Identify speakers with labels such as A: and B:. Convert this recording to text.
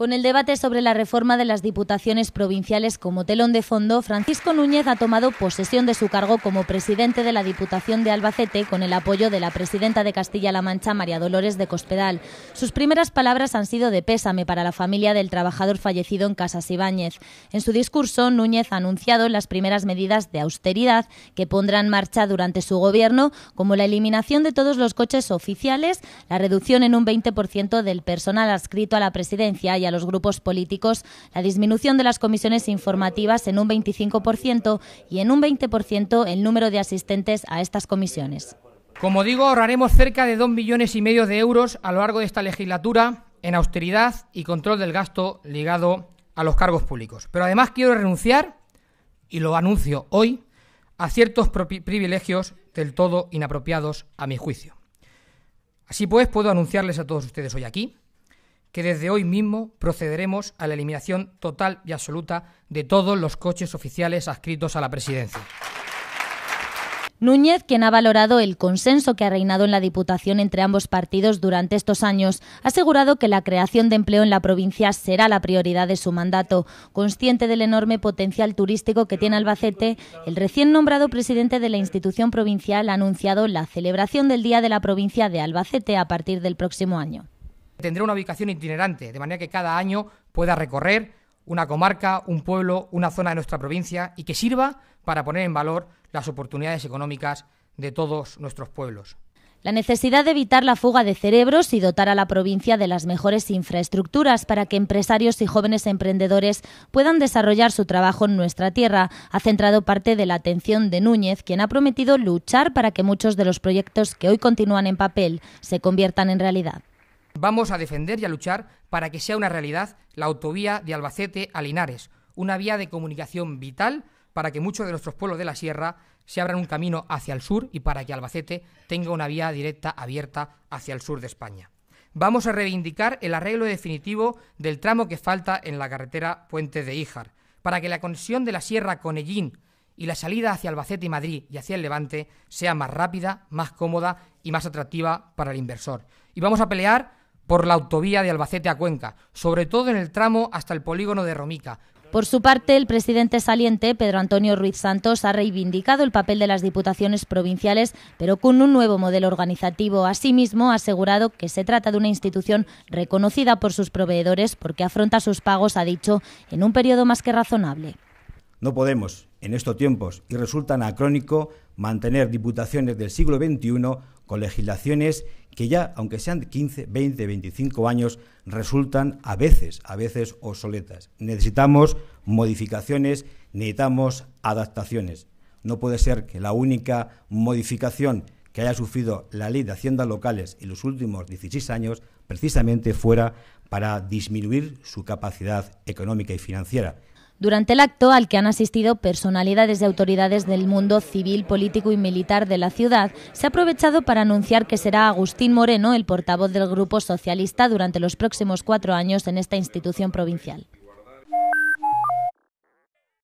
A: Con el debate sobre la reforma de las diputaciones provinciales como telón de fondo, Francisco Núñez ha tomado posesión de su cargo como presidente de la Diputación de Albacete con el apoyo de la presidenta de Castilla-La Mancha, María Dolores de Cospedal. Sus primeras palabras han sido de pésame para la familia del trabajador fallecido en Casas Ibáñez. En su discurso, Núñez ha anunciado las primeras medidas de austeridad que pondrá en marcha durante su gobierno, como la eliminación de todos los coches oficiales, la reducción en un 20% del personal adscrito a la presidencia y a los grupos políticos la disminución de las comisiones informativas en un 25% y en un 20% el número de asistentes a estas
B: comisiones. Como digo, ahorraremos cerca de 2 millones y medio de euros a lo largo de esta legislatura en austeridad y control del gasto ligado a los cargos públicos. Pero además quiero renunciar, y lo anuncio hoy, a ciertos privilegios del todo inapropiados a mi juicio. Así pues, puedo anunciarles a todos ustedes hoy aquí que desde hoy mismo procederemos a la eliminación total y absoluta de todos los coches oficiales adscritos a la presidencia.
A: Núñez, quien ha valorado el consenso que ha reinado en la Diputación entre ambos partidos durante estos años, ha asegurado que la creación de empleo en la provincia será la prioridad de su mandato. Consciente del enorme potencial turístico que tiene Albacete, el recién nombrado presidente de la institución provincial ha anunciado la celebración del Día de la Provincia de Albacete a partir del próximo año.
B: Tendrá una ubicación itinerante, de manera que cada año pueda recorrer una comarca, un pueblo, una zona de nuestra provincia y que sirva para poner en valor las oportunidades económicas de todos nuestros pueblos.
A: La necesidad de evitar la fuga de cerebros y dotar a la provincia de las mejores infraestructuras para que empresarios y jóvenes emprendedores puedan desarrollar su trabajo en nuestra tierra ha centrado parte de la atención de Núñez, quien ha prometido luchar para que muchos de los proyectos que hoy continúan en papel se conviertan en realidad.
B: Vamos a defender y a luchar para que sea una realidad la autovía de Albacete a Linares, una vía de comunicación vital para que muchos de nuestros pueblos de la sierra se abran un camino hacia el sur y para que Albacete tenga una vía directa abierta hacia el sur de España. Vamos a reivindicar el arreglo definitivo del tramo que falta en la carretera Puente de Híjar, para que la conexión de la sierra con Ellín y la salida hacia Albacete y Madrid y hacia el Levante sea más rápida, más cómoda y más atractiva para el inversor. Y vamos a pelear por la autovía de Albacete a Cuenca, sobre todo en el tramo hasta el polígono de Romica,
A: por su parte, el presidente saliente, Pedro Antonio Ruiz Santos, ha reivindicado el papel de las diputaciones provinciales, pero con un nuevo modelo organizativo. Asimismo, ha asegurado que se trata de una institución reconocida por sus proveedores porque afronta sus pagos, ha dicho, en un periodo más que razonable.
C: No podemos en estos tiempos y resulta anacrónico mantener diputaciones del siglo XXI con legislaciones que ya, aunque sean 15, 20, 25 años, resultan a veces, a veces obsoletas. Necesitamos modificaciones, necesitamos adaptaciones. No puede ser que la única modificación que haya sufrido la ley de haciendas locales en los últimos 16 años precisamente fuera para disminuir su capacidad económica y financiera.
A: Durante el acto, al que han asistido personalidades de autoridades del mundo civil, político y militar de la ciudad, se ha aprovechado para anunciar que será Agustín Moreno el portavoz del Grupo Socialista durante los próximos cuatro años en esta institución provincial.